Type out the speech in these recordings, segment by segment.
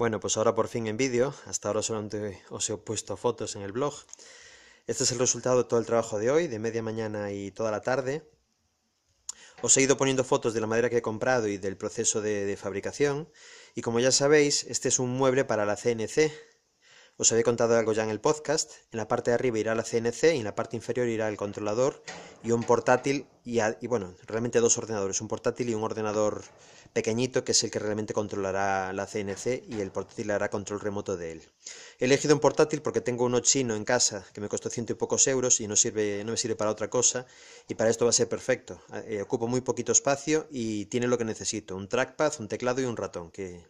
Bueno, pues ahora por fin en vídeo, hasta ahora solamente os he puesto fotos en el blog. Este es el resultado de todo el trabajo de hoy, de media mañana y toda la tarde. Os he ido poniendo fotos de la madera que he comprado y del proceso de, de fabricación. Y como ya sabéis, este es un mueble para la CNC, os había contado algo ya en el podcast. En la parte de arriba irá la CNC y en la parte inferior irá el controlador y un portátil y, bueno, realmente dos ordenadores, un portátil y un ordenador pequeñito que es el que realmente controlará la CNC y el portátil hará control remoto de él. He elegido un portátil porque tengo uno chino en casa que me costó ciento y pocos euros y no, sirve, no me sirve para otra cosa y para esto va a ser perfecto. Eh, ocupo muy poquito espacio y tiene lo que necesito, un trackpad, un teclado y un ratón que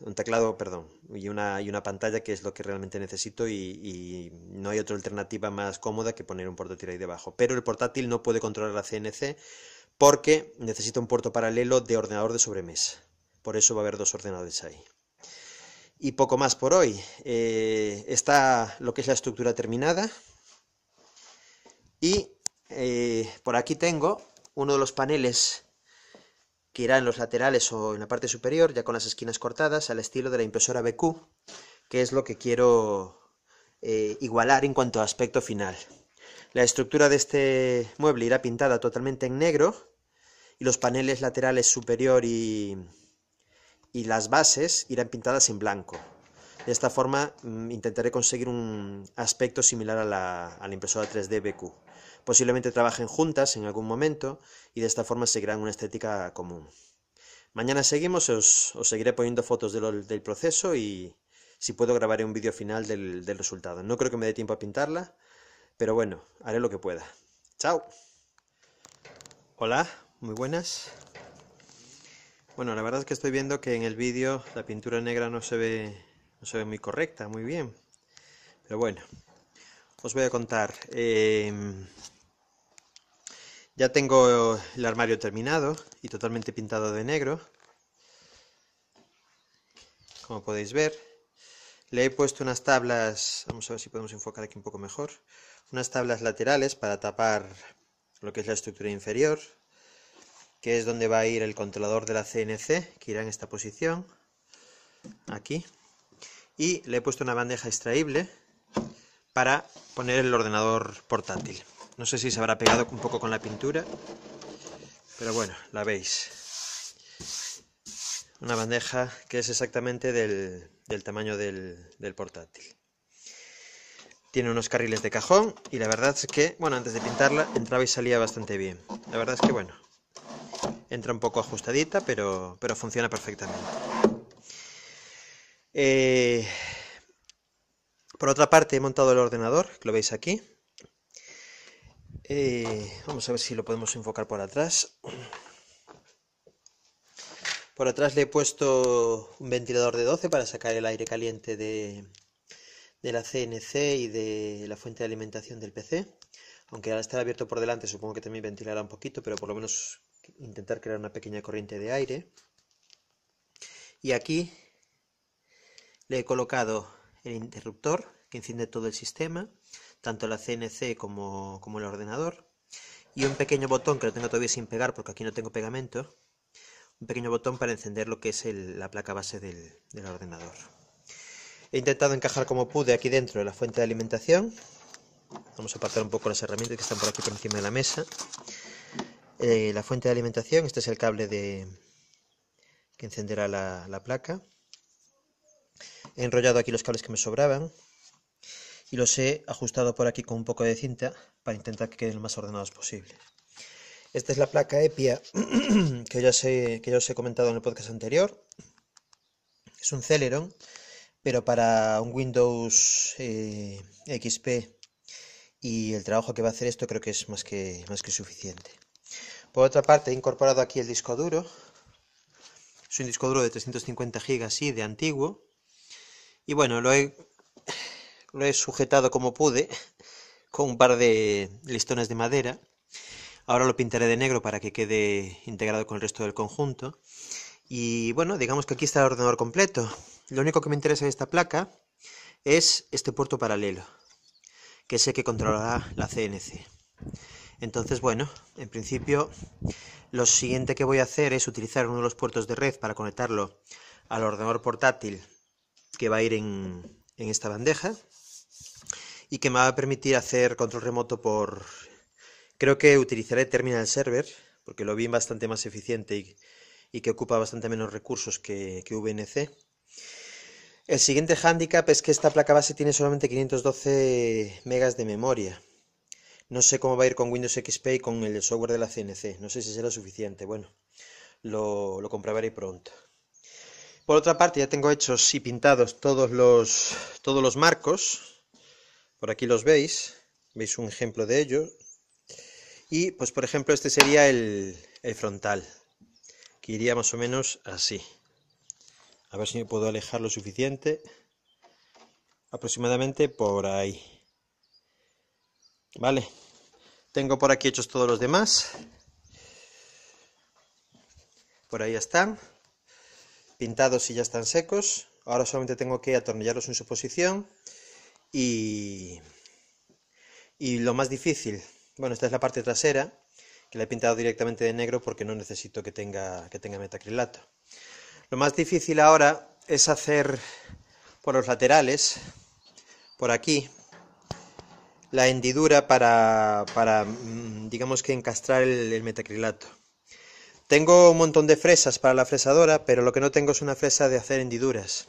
un teclado, perdón, y una, una pantalla que es lo que realmente necesito y, no hay otra alternativa más cómoda que poner un portátil ahí debajo. Pero el portátil no puede controlar la CNC porque necesita un puerto paralelo de ordenador de sobremesa. Por eso va a haber dos ordenadores ahí. Y poco más por hoy. Eh, está lo que es la estructura terminada. Y eh, por aquí tengo uno de los paneles que irá en los laterales o en la parte superior, ya con las esquinas cortadas, al estilo de la impresora BQ, que es lo que quiero eh, igualar en cuanto a aspecto final. La estructura de este mueble irá pintada totalmente en negro y los paneles laterales superior y, y las bases irán pintadas en blanco. De esta forma mm, intentaré conseguir un aspecto similar a la, a la impresora 3D BQ. Posiblemente trabajen juntas en algún momento y de esta forma se crean una estética común. Mañana seguimos, os, seguiré poniendo fotos del proceso y si puedo grabaré un vídeo final del, resultado. No creo que me dé tiempo a pintarla, pero bueno, haré lo que pueda. ¡Chao! Hola, muy buenas. Bueno, la verdad es que estoy viendo que en el vídeo la pintura negra no se ve, no se ve muy correcta, muy bien. Pero bueno, os voy a contar. Em, ya tengo el armario terminado y totalmente pintado de negro. Como podéis ver, le he puesto unas tablas, vamos a ver si podemos enfocar aquí un poco mejor, unas tablas laterales para tapar lo que es la estructura inferior, que es donde va a ir el controlador de la CNC, que irá en esta posición, aquí. Y le he puesto una bandeja extraíble para poner el ordenador portátil. No sé si se habrá pegado un poco con la pintura, pero bueno, la veis. Una bandeja que es exactamente del, tamaño del, portátil. Tiene unos carriles de cajón y la verdad es que, bueno, antes de pintarla entraba y salía bastante bien. La verdad es que, bueno, entra un poco ajustadita, pero, pero funciona perfectamente. Eh, por otra parte, he montado el ordenador, que lo veis aquí. Eh, vamos a ver si lo podemos enfocar por atrás. Por atrás le he puesto un ventilador de 12 para sacar el aire caliente de, de la CNC y de la fuente de alimentación del PC. Aunque al estar abierto por delante supongo que también ventilará un poquito, pero por lo menos intentar crear una pequeña corriente de aire. Y aquí le he colocado el interruptor que enciende todo el sistema tanto la CNC como, el ordenador. Y un pequeño botón que lo tengo todavía sin pegar porque aquí no tengo pegamento. Un pequeño botón para encender lo que es la placa base del, ordenador. He intentado encajar como pude aquí dentro la fuente de alimentación. Vamos a apartar un poco las herramientas que están por aquí por encima de la mesa. Eh, la fuente de alimentación, este es el cable de que encenderá la, la placa. He enrollado aquí los cables que me sobraban, y los he ajustado por aquí con un poco de cinta para intentar que queden lo más ordenados posible. Esta es la placa EPIA que ya, os he, que os he comentado en el podcast anterior. Es un Celeron, pero para un Windows eh, XP y el trabajo que va a hacer esto creo que es más que, más que suficiente. Por otra parte, he incorporado aquí el disco duro. Es un disco duro de 350 GB, y de antiguo. Y bueno, lo he lo he sujetado como pude con un par de listones de madera. Ahora lo pintaré de negro para que quede integrado con el resto del conjunto. Y bueno, digamos que aquí está el ordenador completo. Lo único que me interesa de esta placa es este puerto paralelo, que sé que controlará la CNC. Entonces, bueno, en principio lo siguiente que voy a hacer es utilizar uno de los puertos de red para conectarlo al ordenador portátil que va a ir en esta bandeja y que me va a permitir hacer control remoto por... Creo que utilizaré Terminal Server, porque lo vi bastante más eficiente y, que ocupa bastante menos recursos que, VNC. El siguiente hándicap es que esta placa base tiene solamente 512 megas de memoria. No sé cómo va a ir con Windows XP y con el software de la CNC. No sé si será suficiente. Bueno, lo, lo comprobaré pronto. Por otra parte, ya tengo hechos y pintados todos los, todos los marcos por aquí los veis, veis un ejemplo de ello. Y pues por ejemplo este sería el, el frontal, que iría más o menos así. A ver si me puedo alejar lo suficiente. Aproximadamente por ahí. Vale. Tengo por aquí hechos todos los demás. Por ahí están. Pintados y ya están secos. Ahora solamente tengo que atornillarlos en su posición. Y, lo más difícil, bueno, esta es la parte trasera, que la he pintado directamente de negro porque no necesito que tenga, que tenga metacrilato. Lo más difícil ahora es hacer por los laterales, por aquí, la hendidura para, mm, digamos que encastrar el, el, metacrilato. Tengo un montón de fresas para la fresadora, pero lo que no tengo es una fresa de hacer hendiduras.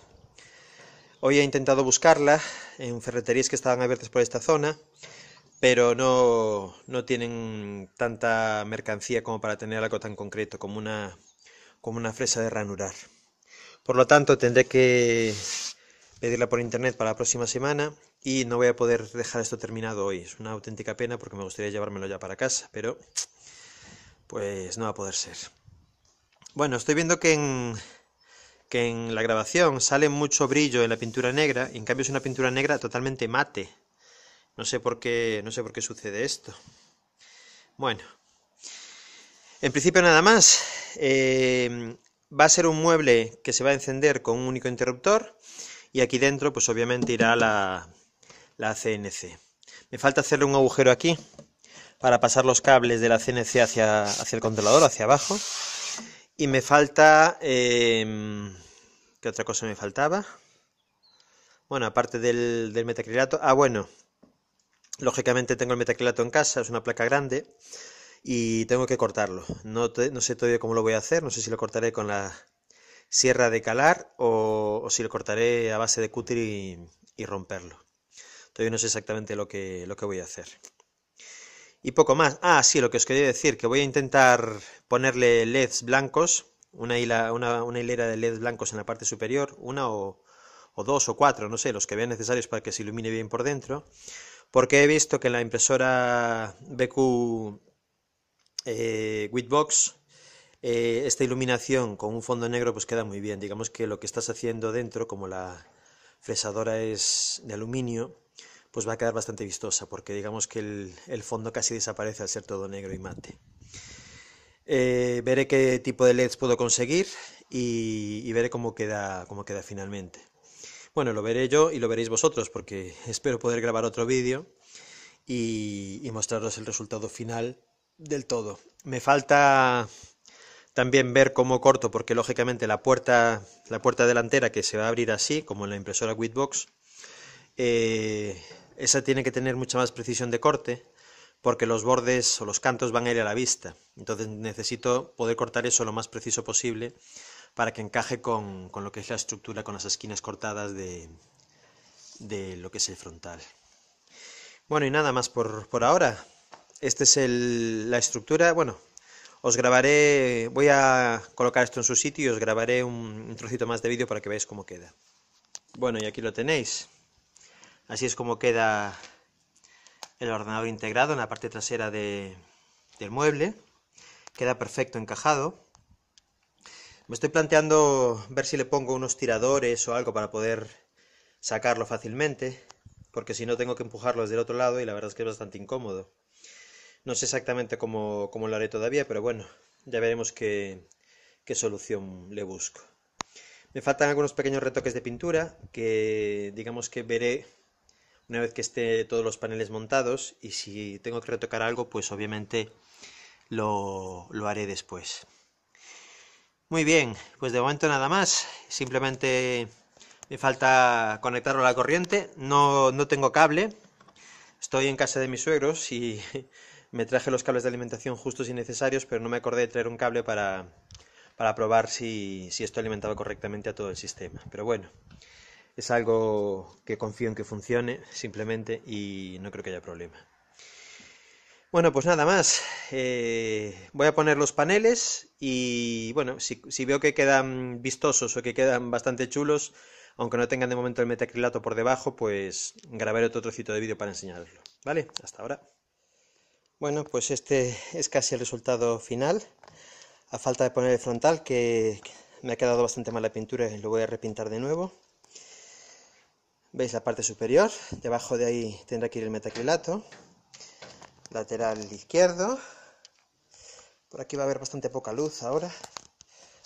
Hoy he intentado buscarla en ferreterías que estaban abiertas por esta zona, pero no, no tienen tanta mercancía como para tener algo tan concreto como una, como una fresa de ranurar. Por lo tanto, tendré que pedirla por internet para la próxima semana y no voy a poder dejar esto terminado hoy. Es una auténtica pena porque me gustaría llevármelo ya para casa, pero pues no va a poder ser. Bueno, estoy viendo que en, que en la grabación sale mucho brillo en la pintura negra y en cambio es una pintura negra totalmente mate. No sé por qué, no sé por qué sucede esto. Bueno, en principio nada más. Eh, va a ser un mueble que se va a encender con un único interruptor y aquí dentro pues obviamente irá la, la CNC. Me falta hacerle un agujero aquí para pasar los cables de la CNC hacia, hacia el controlador, hacia abajo. Y me falta... Em, ¿Qué otra cosa me faltaba? Bueno, aparte del, del metacrilato... Ah, bueno. Lógicamente tengo el metacrilato en casa, es una placa grande y tengo que cortarlo. No, no, sé todavía cómo lo voy a hacer, no sé si lo cortaré con la sierra de calar o, si lo cortaré a base de cúter y, y, romperlo. Todavía no sé exactamente lo que, lo que voy a hacer. Y poco más. Ah, sí, lo que os quería decir, que voy a intentar ponerle LEDs blancos, una, una, hilera de LEDs blancos en la parte superior, una o, dos o cuatro, no sé, los que vean necesarios para que se ilumine bien por dentro, porque he visto que en la impresora BQ eh, Witbox eh, esta iluminación con un fondo negro pues queda muy bien. Digamos que lo que estás haciendo dentro, como la fresadora es de aluminio, pues va a quedar bastante vistosa porque digamos que el, fondo casi desaparece al ser todo negro y mate. Eh, veré qué tipo de LEDs puedo conseguir y, veré cómo queda, cómo queda finalmente. Bueno, lo veré yo y lo veréis vosotros porque espero poder grabar otro vídeo y, mostraros el resultado final del todo. Me falta también ver cómo corto porque lógicamente la puerta, la puerta delantera que se va a abrir así, como en la impresora Witbox, eh, esa tiene que tener mucha más precisión de corte porque los bordes o los cantos van a ir a la vista. Entonces necesito poder cortar eso lo más preciso posible para que encaje con, lo que es la estructura, con las esquinas cortadas de, lo que es el frontal. Bueno, y nada más por, por ahora. Esta es el, la estructura. Bueno, os grabaré, voy a colocar esto en su sitio y os grabaré un, un trocito más de vídeo para que veáis cómo queda. Bueno, y aquí lo tenéis. Así es como queda el ordenador integrado en la parte trasera del mueble. Queda perfecto encajado. Me estoy planteando ver si le pongo unos tiradores o algo para poder sacarlo fácilmente, porque si no tengo que empujarlo del otro lado y la verdad es que es bastante incómodo. No sé exactamente cómo, lo haré todavía, pero bueno, ya veremos qué solución le busco. Me faltan algunos pequeños retoques de pintura que digamos que veré una vez que esté todos los paneles montados y si tengo que retocar algo pues obviamente lo, haré después muy bien pues de momento nada más simplemente me falta conectarlo a la corriente no, no tengo cable estoy en casa de mis suegros y me traje los cables de alimentación justos y necesarios pero no me acordé de traer un cable para probar si, si esto alimentaba correctamente a todo el sistema pero bueno es algo que confío en que funcione simplemente y no creo que haya problema. Bueno, pues nada más. Eh, voy a poner los paneles y bueno, si, veo que quedan vistosos o que quedan bastante chulos, aunque no tengan de momento el metacrilato por debajo, pues grabaré otro trocito de vídeo para enseñarlo. ¿Vale? Hasta ahora. Bueno, pues este es casi el resultado final. A falta de poner el frontal, que me ha quedado bastante mal la pintura y lo voy a repintar de nuevo. Veis la parte superior, debajo de ahí tendrá que ir el metacrilato, lateral izquierdo, por aquí va a haber bastante poca luz ahora,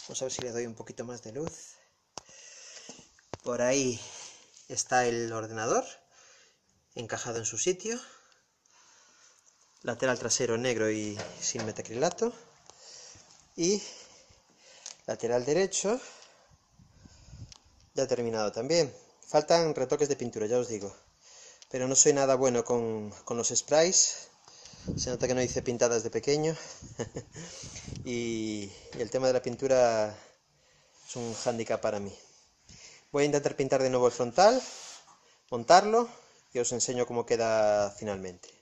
vamos a ver si le doy un poquito más de luz, por ahí está el ordenador, encajado en su sitio, lateral trasero negro y sin metacrilato, y lateral derecho ya terminado también. Faltan retoques de pintura, ya os digo. Pero no soy nada bueno con, los sprays. Se nota que no hice pintadas de pequeño. y, y el tema de la pintura es un hándicap para mí. Voy a intentar pintar de nuevo el frontal, montarlo y os enseño cómo queda finalmente.